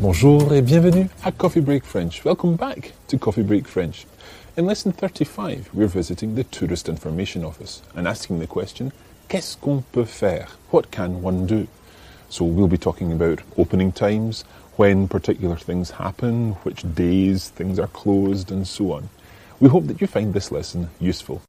Bonjour et bienvenue à Coffee Break French. Welcome back to Coffee Break French. In lesson 35, we're visiting the Tourist Information Office and asking the question, Qu'est-ce qu'on peut faire? What can one do? So we'll be talking about opening times, when particular things happen, which days things are closed, and so on. We hope that you find this lesson useful.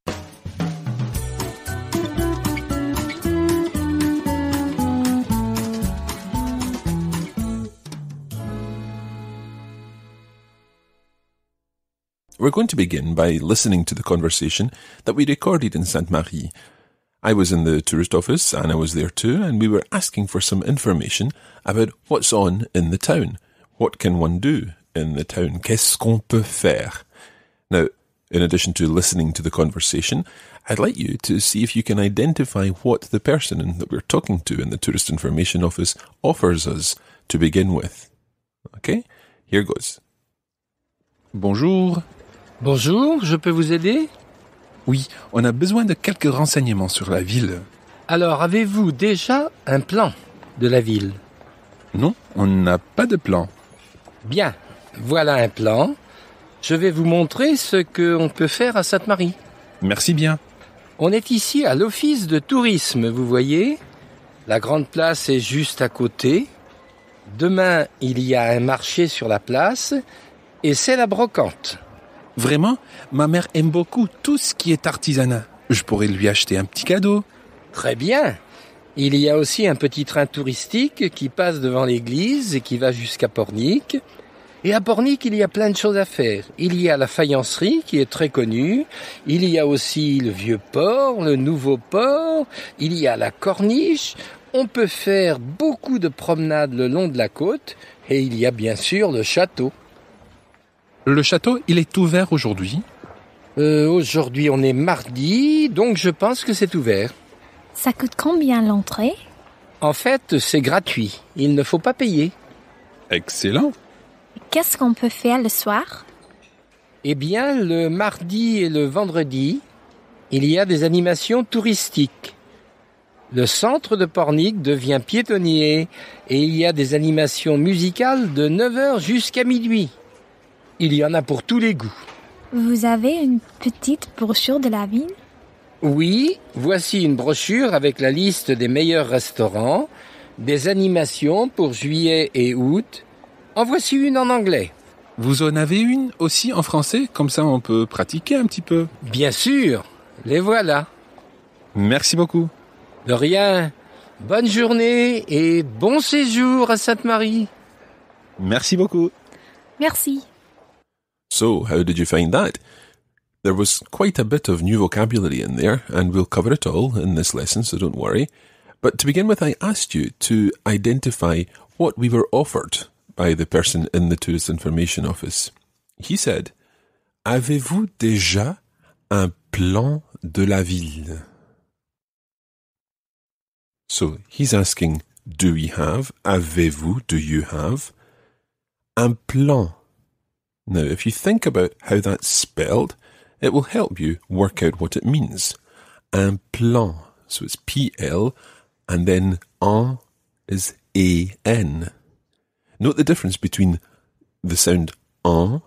We're going to begin by listening to the conversation that we recorded in Sainte Marie. I was in the tourist office, Anna was there too, and we were asking for some information about what's on in the town. What can one do in the town? Qu'est-ce qu'on peut faire? Now, in addition to listening to the conversation, I'd like you to see if you can identify what the person that we're talking to in the tourist information office offers us to begin with. Okay? Here goes. Bonjour. Bonjour, je peux vous aider Oui, on a besoin de quelques renseignements sur la ville. Alors, avez-vous déjà un plan de la ville Non, on n'a pas de plan. Bien, voilà un plan. Je vais vous montrer ce qu'on peut faire à Sainte-Marie. Merci bien. On est ici à l'office de tourisme, vous voyez. La grande place est juste à côté. Demain, il y a un marché sur la place et c'est la brocante. Vraiment, ma mère aime beaucoup tout ce qui est artisanat. Je pourrais lui acheter un petit cadeau. Très bien. Il y a aussi un petit train touristique qui passe devant l'église et qui va jusqu'à Pornic. Et à Pornic, il y a plein de choses à faire. Il y a la faïencerie qui est très connue. Il y a aussi le vieux port, le nouveau port. Il y a la corniche. On peut faire beaucoup de promenades le long de la côte. Et il y a bien sûr le château. Le château, il est ouvert aujourd'hui euh, Aujourd'hui, on est mardi, donc je pense que c'est ouvert. Ça coûte combien l'entrée En fait, c'est gratuit. Il ne faut pas payer. Excellent. Qu'est-ce qu'on peut faire le soir Eh bien, le mardi et le vendredi, il y a des animations touristiques. Le centre de Pornic devient piétonnier et il y a des animations musicales de 9h jusqu'à minuit. Il y en a pour tous les goûts. Vous avez une petite brochure de la ville Oui, voici une brochure avec la liste des meilleurs restaurants, des animations pour juillet et août. En voici une en anglais. Vous en avez une aussi en français Comme ça on peut pratiquer un petit peu. Bien sûr, les voilà. Merci beaucoup. De rien. Bonne journée et bon séjour à Sainte-Marie. Merci beaucoup. Merci. So, how did you find that? There was quite a bit of new vocabulary in there, and we'll cover it all in this lesson, so don't worry. But to begin with, I asked you to identify what we were offered by the person in the Tourist Information Office. He said, Avez-vous déjà un plan de la ville? So he's asking, Do we have, avez-vous, do you have, un plan now, if you think about how that's spelled, it will help you work out what it means. Un plan, so it's P L, and then en is A N. Note the difference between the sound en,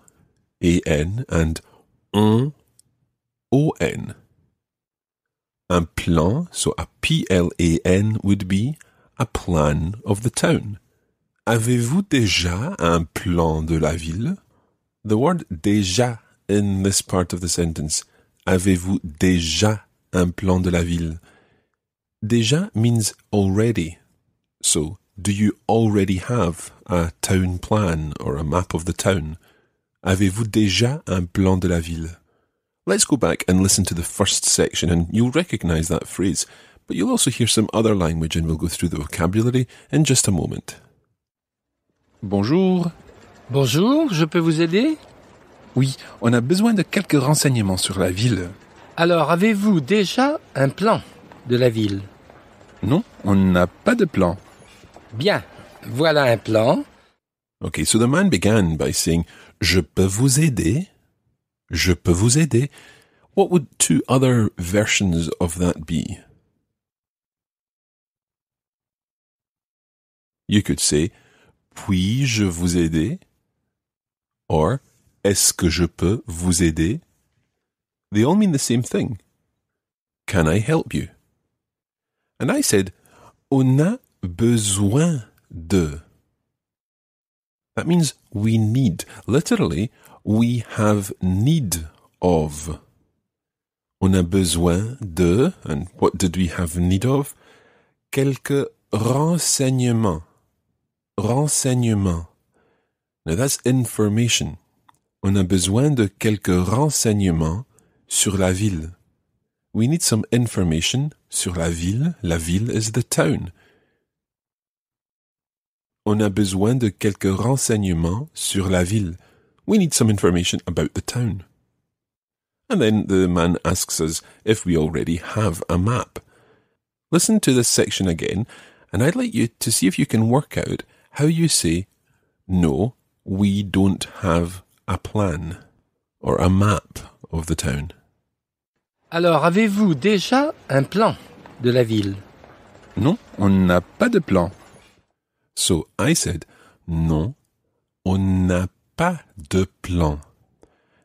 A N, and on, O N. Un plan, so a P L A N would be a plan of the town. Avez-vous déjà un plan de la ville? The word déjà in this part of the sentence. Avez-vous déjà un plan de la ville? Déjà means already. So, do you already have a town plan or a map of the town? Avez-vous déjà un plan de la ville? Let's go back and listen to the first section, and you'll recognise that phrase, but you'll also hear some other language, and we'll go through the vocabulary in just a moment. Bonjour. Bonjour, je peux vous aider Oui, on a besoin de quelques renseignements sur la ville. Alors, avez-vous déjà un plan de la ville Non, on n'a pas de plan. Bien, voilà un plan. Okay, so the man began by saying, Je peux vous aider? Je peux vous aider? What would two other versions of that be? You could say, Puis-je vous aider? or Est-ce que je peux vous aider? They all mean the same thing. Can I help you? And I said, On a besoin de. That means we need. Literally, we have need of. On a besoin de, and what did we have need of? Quelques renseignements. Renseignements. Now that's information. On a besoin de quelques renseignements sur la ville. We need some information sur la ville. La ville is the town. On a besoin de quelques renseignements sur la ville. We need some information about the town. And then the man asks us if we already have a map. Listen to this section again, and I'd like you to see if you can work out how you say no we don't have a plan or a map of the town. Alors, avez-vous déjà un plan de la ville? Non, on n'a pas de plan. So I said, non, on n'a pas de plan.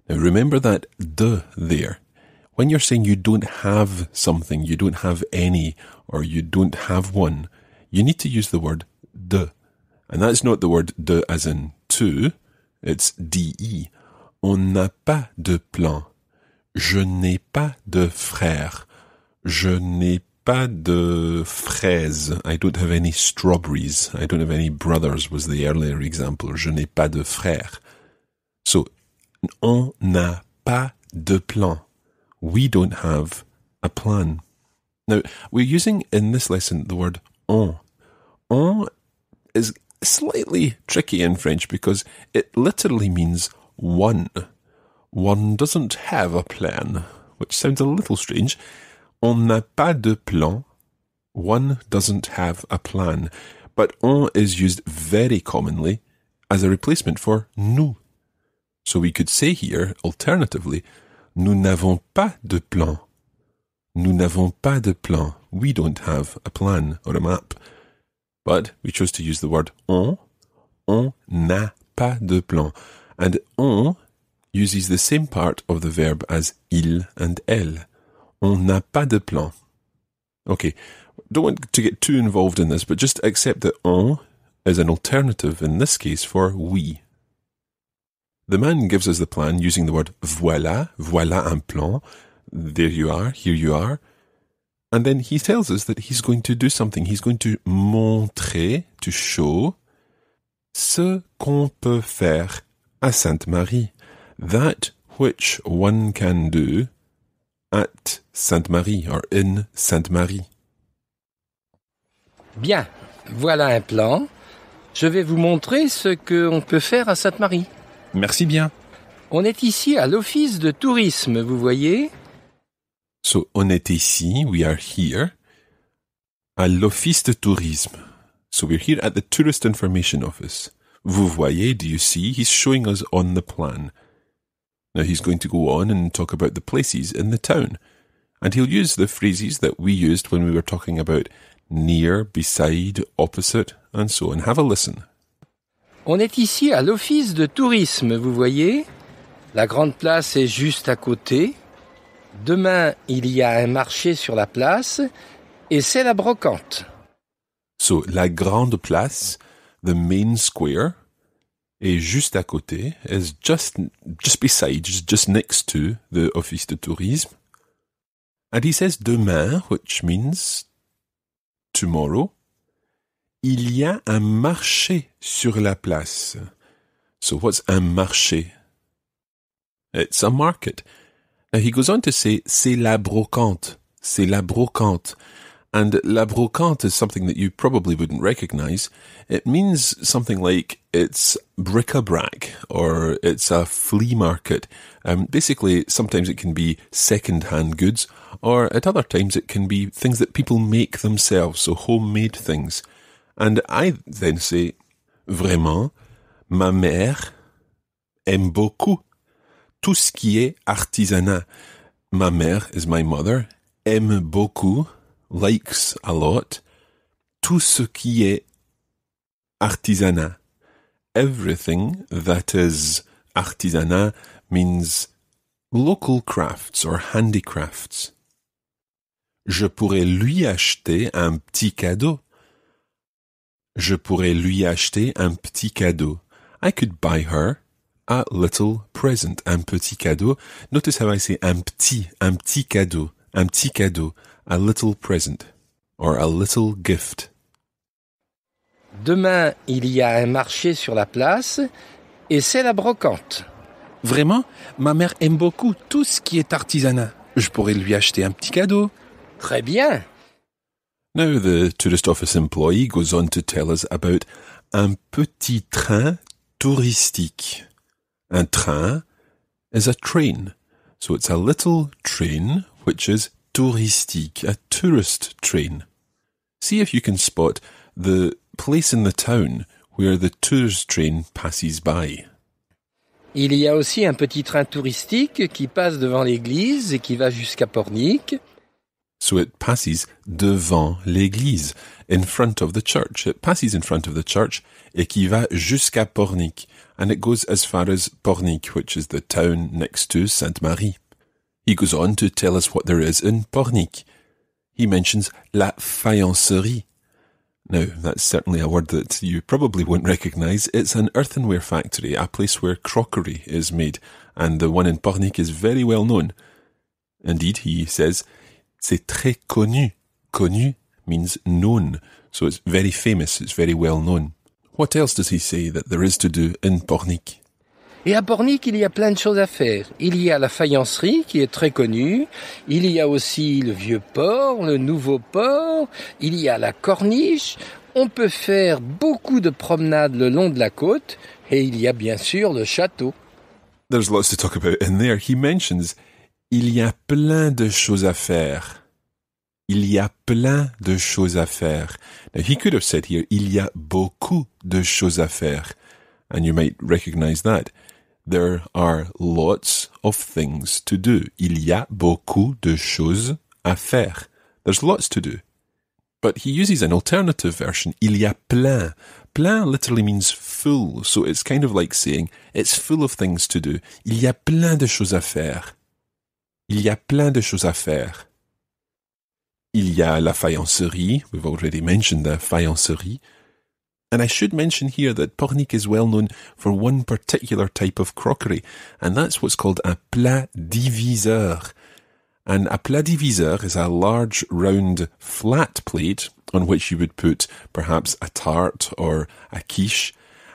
Now remember that de there. When you're saying you don't have something, you don't have any, or you don't have one, you need to use the word de. And that's not the word de as in it's e, on n'a pas de plan. Je n'ai pas de frère. Je n'ai pas de fraises. I don't have any strawberries. I don't have any brothers was the earlier example. Je n'ai pas de frère. So, on n'a pas de plan. We don't have a plan. Now, we're using in this lesson the word on. On is slightly tricky in French because it literally means one. One doesn't have a plan, which sounds a little strange. On n'a pas de plan. One doesn't have a plan. But on is used very commonly as a replacement for nous. So we could say here, alternatively, nous n'avons pas de plan. Nous n'avons pas de plan. We don't have a plan or a map. But we chose to use the word on. On n'a pas de plan. And on uses the same part of the verb as il and elle. On n'a pas de plan. Okay, don't want to get too involved in this, but just accept that on is an alternative in this case for we. The man gives us the plan using the word voilà, voilà un plan, there you are, here you are, And then he tells us that he's going to do something. He's going to montrer, to show, ce qu'on peut faire à Sainte Marie. That which one can do at Sainte Marie or in Sainte Marie. Bien, voilà un plan. Je vais vous montrer ce qu'on peut faire à Sainte Marie. Merci bien. On est ici à l'office de tourisme, vous voyez. So, on est ici, we are here, at l'Office de Tourisme. So, we're here at the Tourist Information Office. Vous voyez, do you see? He's showing us on the plan. Now, he's going to go on and talk about the places in the town. And he'll use the phrases that we used when we were talking about near, beside, opposite, and so on. Have a listen. On est ici à l'Office de Tourisme, vous voyez. La grande place est juste à côté. Demain, il y a un marché sur la place et c'est la brocante. So, la grande place, the main square, est juste à côté, is just, just beside, just next to the office de tourisme. And he says demain, which means tomorrow, il y a un marché sur la place. So what's un marché? It's a market. he goes on to say, c'est la brocante. C'est la brocante. And la brocante is something that you probably wouldn't recognize. It means something like it's bric-a-brac or it's a flea market. Um, basically, sometimes it can be second-hand goods or at other times it can be things that people make themselves, so homemade things. And I then say, vraiment, ma mère aime beaucoup tout ce qui est artisanat. Ma mère, is my mother, aime beaucoup, likes a lot, tout ce qui est artisanat. Everything that is artisanat means local crafts or handicrafts. Je pourrais lui acheter un petit cadeau. Je pourrais lui acheter un petit cadeau. I could buy her a little present, un petit cadeau. Notice how I say un petit, un petit cadeau, un petit cadeau, a little present, or a little gift. Demain, il y a un marché sur la place et c'est la brocante. Vraiment, ma mère aime beaucoup tout ce qui est artisanat. Je pourrais lui acheter un petit cadeau. Très bien. Now the tourist office employee goes on to tell us about un petit train touristique. and train is a train. So it's a little train which is touristique, a tourist train. See if you can spot the place in the town where the tourist train passes by. Il y a aussi un petit train touristique qui passe devant l'église et qui va jusqu'à Pornic. So it passes devant l'église, in front of the church. It passes in front of the church et qui va jusqu'à Pornic. And it goes as far as Pornic, which is the town next to Sainte Marie. He goes on to tell us what there is in Pornic. He mentions la faïencerie. Now, that's certainly a word that you probably won't recognise. It's an earthenware factory, a place where crockery is made, and the one in Pornic is very well known. Indeed, he says, c'est très connu. Connu means known. So it's very famous. It's very well known. What else does he say that there is to do in Pornic? Et à Pornic, il y a plein de choses à faire. Il y a la faïencerie qui est très connue, il y a aussi le vieux port, le nouveau port, il y a la corniche, on peut faire beaucoup de promenades le long de la côte et il y a bien sûr le château. There's lots to talk about in there. He mentions Il y a plein de choses à faire. Il y a plein de choses à faire. Now he could have said here, il y a beaucoup de choses à faire. And you might recognize that. There are lots of things to do. Il y a beaucoup de choses à faire. There's lots to do. But he uses an alternative version, il y a plein. Plein literally means full, so it's kind of like saying it's full of things to do. Il y a plein de choses à faire. Il y a plein de choses à faire. Il y a la faïencerie. We've already mentioned the faïencerie. And I should mention here that Pornic is well known for one particular type of crockery, and that's what's called a plat diviseur. And a plat diviseur is a large, round, flat plate on which you would put perhaps a tart or a quiche.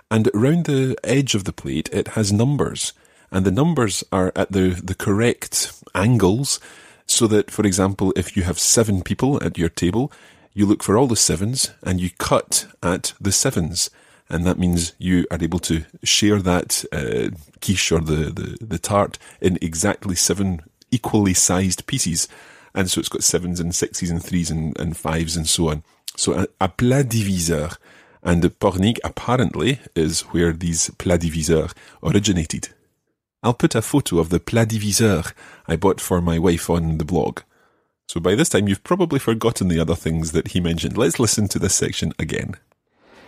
And round the edge of the plate, it has numbers and the numbers are at the, the correct angles so that, for example, if you have seven people at your table, you look for all the sevens and you cut at the sevens. And that means you are able to share that uh, quiche or the, the, the tart in exactly seven equally sized pieces. And so it's got sevens and sixes and threes and, and fives and so on. So a, a plat diviseur and Pornic apparently is where these plat diviseurs originated. I'll put a photo of the plat diviseur I bought for my wife on the blog. So by this time, you've probably forgotten the other things that he mentioned. Let's listen to this section again.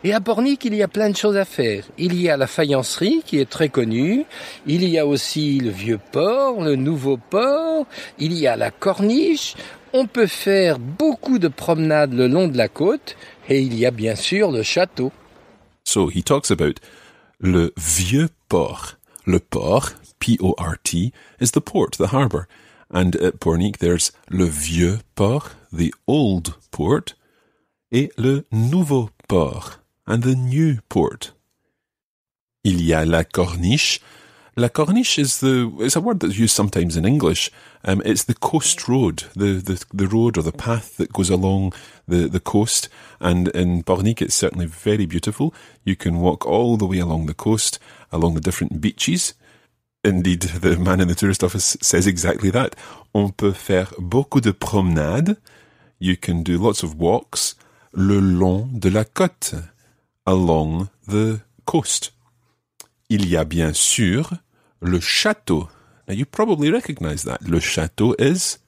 Et à Pornic, il y a plein de choses à faire. Il y a la faïencerie qui est très connue, il y a aussi le vieux port, le nouveau port, il y a la corniche, on peut faire beaucoup de promenades le long de la côte et il y a bien sûr le château. So he talks about le vieux port, le port P-O-R-T, is the port, the harbour. And at Pornic, there's le vieux port, the old port, et le nouveau port, and the new port. Il y a la corniche. La corniche is the it's a word that's used sometimes in English. Um, it's the coast road, the, the the road or the path that goes along the, the coast. And in Pornic, it's certainly very beautiful. You can walk all the way along the coast, along the different beaches. Indeed, the man in the tourist office says exactly that. On peut faire beaucoup de promenades. You can do lots of walks le long de la côte. Along the coast. Il y a bien sûr le château. Now you probably recognize that. Le château is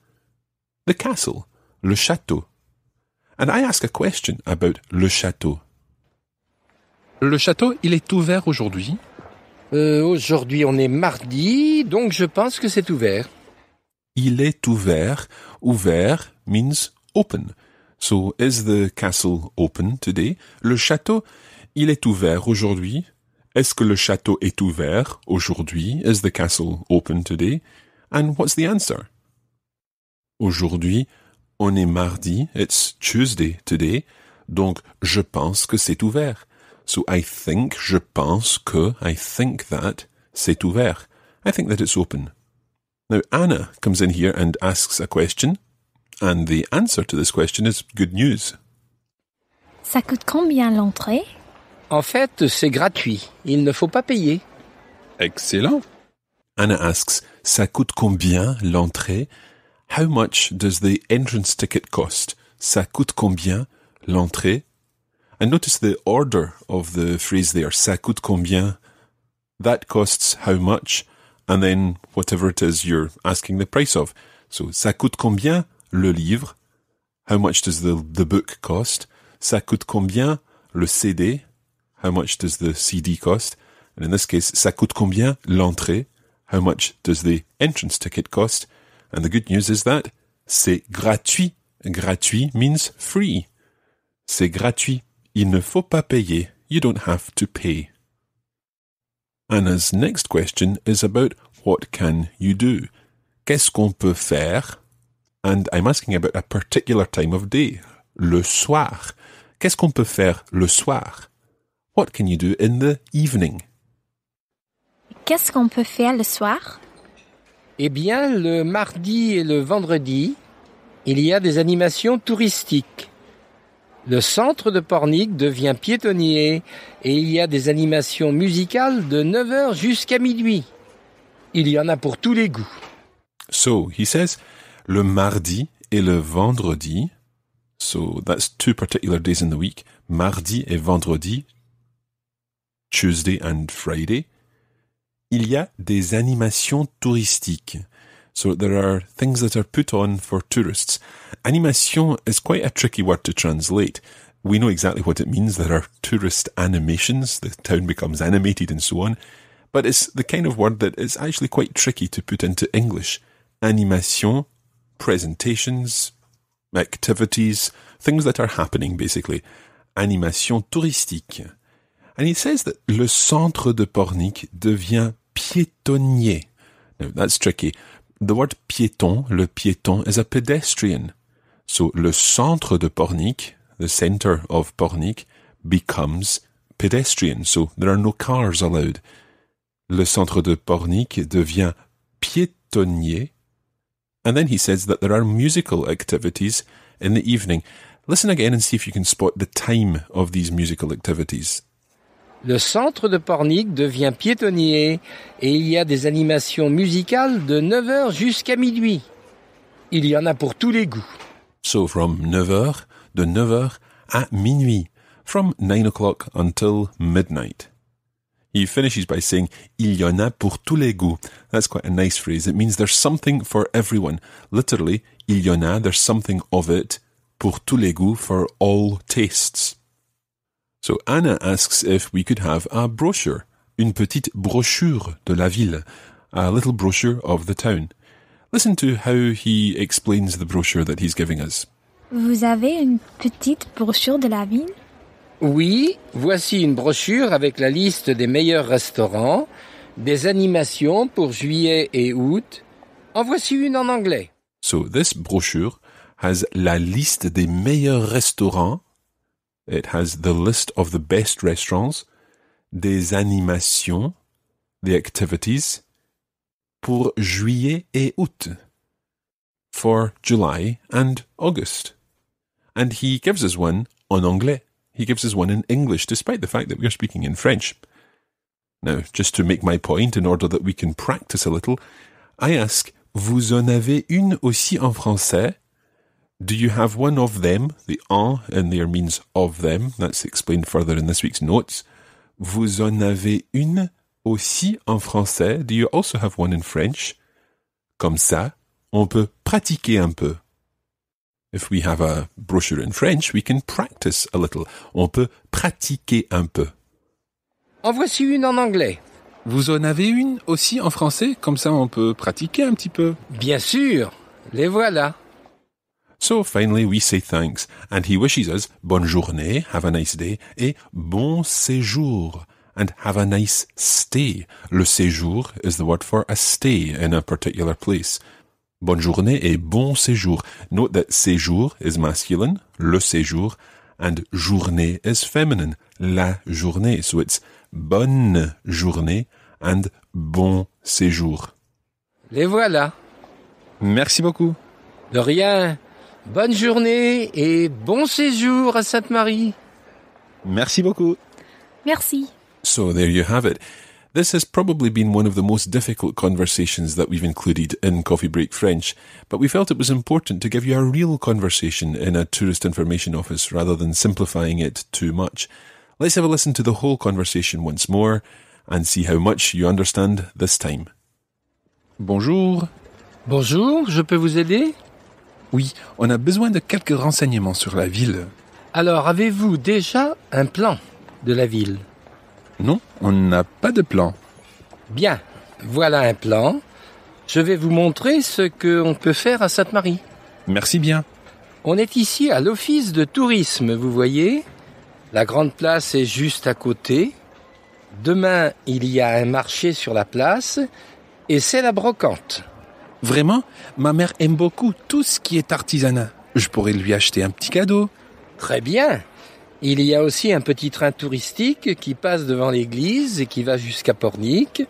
the castle. Le château. And I ask a question about le château. Le château, il est ouvert aujourd'hui euh, aujourd'hui, on est mardi, donc je pense que c'est ouvert. Il est ouvert. Ouvert means open. So, is the castle open today? Le château, il est ouvert aujourd'hui. Est-ce que le château est ouvert aujourd'hui? Is the castle open today? And what's the answer? Aujourd'hui, on est mardi. It's Tuesday today. Donc, je pense que c'est ouvert. So I think, je pense que, I think that, c'est ouvert. I think that it's open. Now Anna comes in here and asks a question, and the answer to this question is good news. Ça coûte combien l'entrée? En fait, c'est gratuit. Il ne faut pas payer. Excellent. Anna asks, ça coûte combien l'entrée? How much does the entrance ticket cost? Ça coûte combien l'entrée? And notice the order of the phrase there, ça coûte combien? That costs how much? And then whatever it is you're asking the price of. So, ça coûte combien le livre? How much does the, the book cost? Ça coûte combien le CD? How much does the CD cost? And in this case, ça coûte combien l'entrée? How much does the entrance ticket cost? And the good news is that c'est gratuit. Gratuit means free. C'est gratuit. Il ne faut pas payer. You don't have to pay. Anna's next question is about what can you do? Qu'est-ce qu'on peut faire? And I'm asking about a particular time of day. Le soir. Qu'est-ce qu'on peut faire le soir? What can you do in the evening? Qu'est-ce qu'on peut faire le soir? Eh bien, le mardi et le vendredi, il y a des animations touristiques. Le centre de Pornic devient piétonnier et il y a des animations musicales de 9h jusqu'à minuit. Il y en a pour tous les goûts. So, he says, le mardi et le vendredi, so that's two particular days in the week, mardi et vendredi, Tuesday and Friday, il y a des animations touristiques. So there are things that are put on for tourists. Animation is quite a tricky word to translate. We know exactly what it means. There are tourist animations. The town becomes animated and so on. But it's the kind of word that is actually quite tricky to put into English. Animation, presentations, activities, things that are happening basically. Animation touristique. And he says that le centre de Pornic devient piétonnier. Now that's tricky the word piéton, le piéton, is a pedestrian. So le centre de Pornic, the center of Pornic, becomes pedestrian. So there are no cars allowed. Le centre de Pornic devient piétonnier. And then he says that there are musical activities in the evening. Listen again and see if you can spot the time of these musical activities. Le centre de Pornic devient piétonnier et il y a des animations musicales de 9h jusqu'à minuit. Il y en a pour tous les goûts. So from 9h, de 9h à minuit. From 9 o'clock until midnight. He finishes by saying, Il y en a pour tous les goûts. That's quite a nice phrase. It means there's something for everyone. Literally, il y en a, there's something of it, pour tous les goûts, for all tastes. So Anna asks if we could have a brochure, une petite brochure de la ville, a little brochure of the town. Listen to how he explains the brochure that he's giving us. Vous avez une petite brochure de la ville? Oui, voici une brochure avec la liste des meilleurs restaurants, des animations pour juillet et août. En voici une en anglais. So this brochure has la liste des meilleurs restaurants it has the list of the best restaurants, des animations, the activities, pour juillet et août, for July and August. And he gives us one en anglais. He gives us one in English, despite the fact that we are speaking in French. Now, just to make my point, in order that we can practice a little, I ask, vous en avez une aussi en français? Do you have one of them? The en in there means of them. That's explained further in this week's notes. Vous en avez une aussi en français? Do you also have one in French? Comme ça, on peut pratiquer un peu. If we have a brochure in French, we can practice a little. On peut pratiquer un peu. En voici une en anglais. Vous en avez une aussi en français Comme ça, on peut pratiquer un petit peu. Bien sûr. Les voilà. So finally, we say thanks, and he wishes us bonne journée, have a nice day, et bon séjour, and have a nice stay. Le séjour is the word for a stay in a particular place. Bonne journée et bon séjour. Note that séjour is masculine, le séjour, and journée is feminine, la journée. So it's bonne journée and bon séjour. Les voilà. Merci beaucoup. De rien. Bonne journée et bon séjour à Sainte-Marie. Merci beaucoup. Merci. So there you have it. This has probably been one of the most difficult conversations that we've included in Coffee Break French, but we felt it was important to give you a real conversation in a tourist information office rather than simplifying it too much. Let's have a listen to the whole conversation once more and see how much you understand this time. Bonjour. Bonjour, je peux vous aider? Oui, on a besoin de quelques renseignements sur la ville. Alors, avez-vous déjà un plan de la ville Non, on n'a pas de plan. Bien, voilà un plan. Je vais vous montrer ce qu'on peut faire à Sainte-Marie. Merci bien. On est ici à l'office de tourisme, vous voyez. La grande place est juste à côté. Demain, il y a un marché sur la place et c'est la brocante. Vraiment, ma mère aime beaucoup tout ce qui est artisanat. Je pourrais lui acheter un petit cadeau. Très bien. Il y a aussi un petit train touristique qui passe devant l'église et qui va jusqu'à Pornic.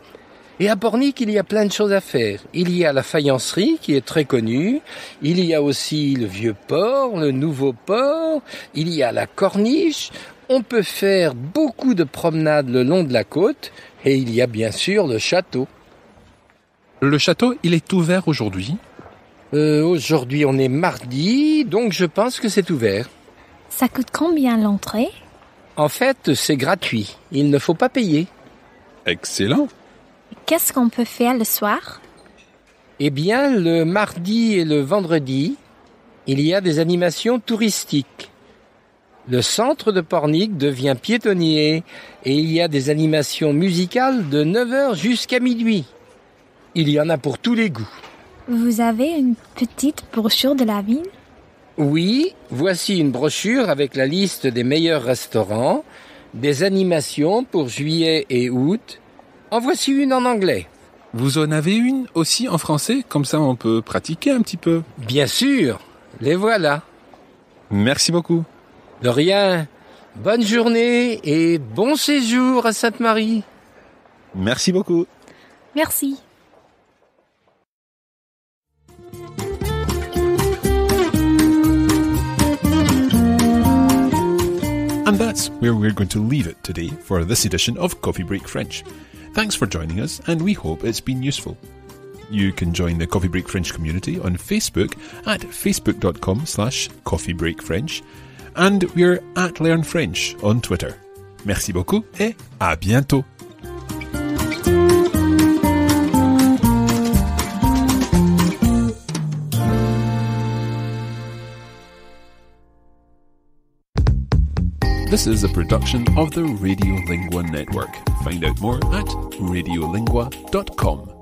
Et à Pornic, il y a plein de choses à faire. Il y a la faïencerie qui est très connue. Il y a aussi le vieux port, le nouveau port. Il y a la corniche. On peut faire beaucoup de promenades le long de la côte. Et il y a bien sûr le château. Le château, il est ouvert aujourd'hui euh, Aujourd'hui, on est mardi, donc je pense que c'est ouvert. Ça coûte combien l'entrée En fait, c'est gratuit. Il ne faut pas payer. Excellent. Qu'est-ce qu'on peut faire le soir Eh bien, le mardi et le vendredi, il y a des animations touristiques. Le centre de Pornic devient piétonnier et il y a des animations musicales de 9h jusqu'à minuit. Il y en a pour tous les goûts. Vous avez une petite brochure de la ville Oui, voici une brochure avec la liste des meilleurs restaurants, des animations pour juillet et août. En voici une en anglais. Vous en avez une aussi en français Comme ça on peut pratiquer un petit peu. Bien sûr, les voilà. Merci beaucoup. De rien. Bonne journée et bon séjour à Sainte-Marie. Merci beaucoup. Merci. And that's where we're going to leave it today for this edition of Coffee Break French. Thanks for joining us, and we hope it's been useful. You can join the Coffee Break French community on Facebook at facebook.com slash coffeebreakfrench, and we're at Learn French on Twitter. Merci beaucoup et à bientôt! This is a production of the Radiolingua Network. Find out more at radiolingua.com.